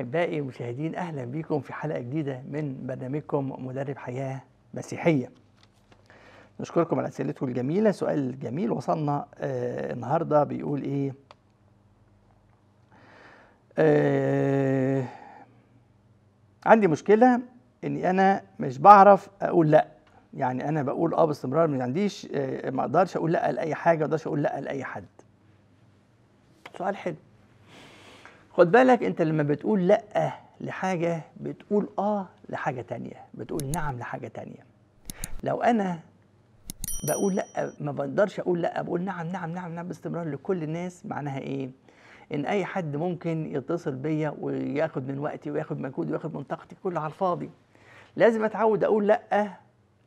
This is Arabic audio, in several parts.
أحبائي المشاهدين أهلا بكم في حلقة جديدة من برنامجكم مدرب حياة مسيحية نشكركم على أسئلتكم الجميلة سؤال جميل وصلنا آه النهاردة بيقول إيه آه عندي مشكلة إني أنا مش بعرف أقول لأ يعني أنا بقول أه باستمرار ما عنديش آه ما أقدرش أقول لأ لأي حاجة ما أقدرش أقول لأ لأي حد سؤال حلو خد بالك انت لما بتقول لا لحاجه بتقول اه لحاجه تانية بتقول نعم لحاجه تانية لو انا بقول لا ما بقدرش اقول لا بقول نعم نعم نعم نعم باستمرار لكل الناس معناها ايه ان اي حد ممكن يتصل بيا وياخد من وقتي وياخد مجهودي وياخد من طاقتي كله على الفاضي لازم اتعود اقول لا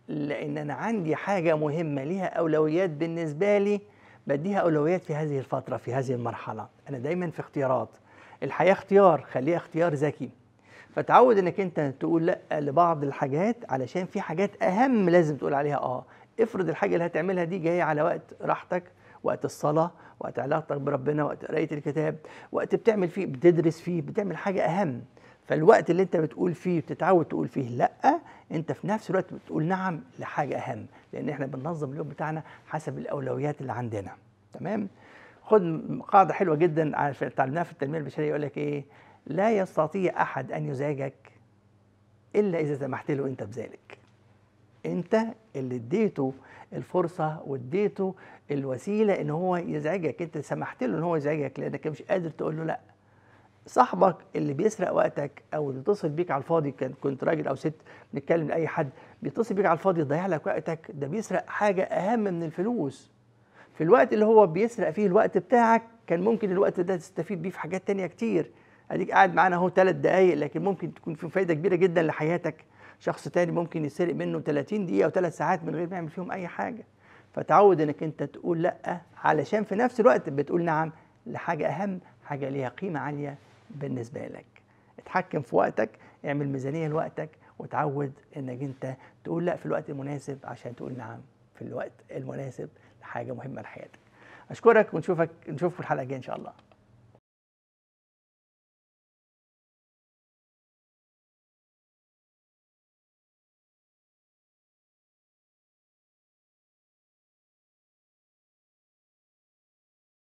لان انا عندي حاجه مهمه ليها اولويات بالنسبه لي بديها اولويات في هذه الفتره في هذه المرحله انا دايما في اختيارات الحياه اختيار خليها اختيار ذكي فتعود انك انت تقول لا لبعض الحاجات علشان في حاجات اهم لازم تقول عليها اه افرض الحاجه اللي هتعملها دي جايه على وقت راحتك وقت الصلاه وقت علاقتك بربنا وقت قرايه الكتاب وقت بتعمل فيه بتدرس فيه بتعمل حاجه اهم فالوقت اللي انت بتقول فيه بتتعود تقول فيه لا انت في نفس الوقت بتقول نعم لحاجه اهم لان احنا بننظم اليوم بتاعنا حسب الاولويات اللي عندنا تمام خد قاعده حلوه جدا اتعلمناها في التنميه البشريه يقول لك ايه لا يستطيع احد ان يزعجك الا اذا سمحت له انت بذلك انت اللي اديته الفرصه واديته الوسيله ان هو يزعجك انت سمحت له ان هو يزعجك لانك مش قادر تقول له لا صاحبك اللي بيسرق وقتك او اللي بيتصل بيك على الفاضي كان كنت راجل او ست بنتكلم لاي حد بيتصل بيك على الفاضي يضيع لك وقتك ده بيسرق حاجه اهم من الفلوس في الوقت اللي هو بيسرق فيه الوقت بتاعك كان ممكن الوقت ده تستفيد بيه في حاجات تانية كتير اديك قاعد معانا اهو ثلاث دقايق لكن ممكن تكون في فايده كبيره جدا لحياتك شخص تاني ممكن يسرق منه 30 دقيقه او ثلاث ساعات من غير ما يعمل فيهم اي حاجه فتعود انك انت تقول لا علشان في نفس الوقت بتقول نعم لحاجه اهم حاجه ليها قيمه عاليه بالنسبه لك اتحكم في وقتك اعمل ميزانيه لوقتك وتعود انك انت تقول لا في الوقت المناسب عشان تقول نعم في الوقت المناسب لحاجه مهمه لحياتك اشكرك ونشوفك نشوفك في الحلقه الجايه ان شاء الله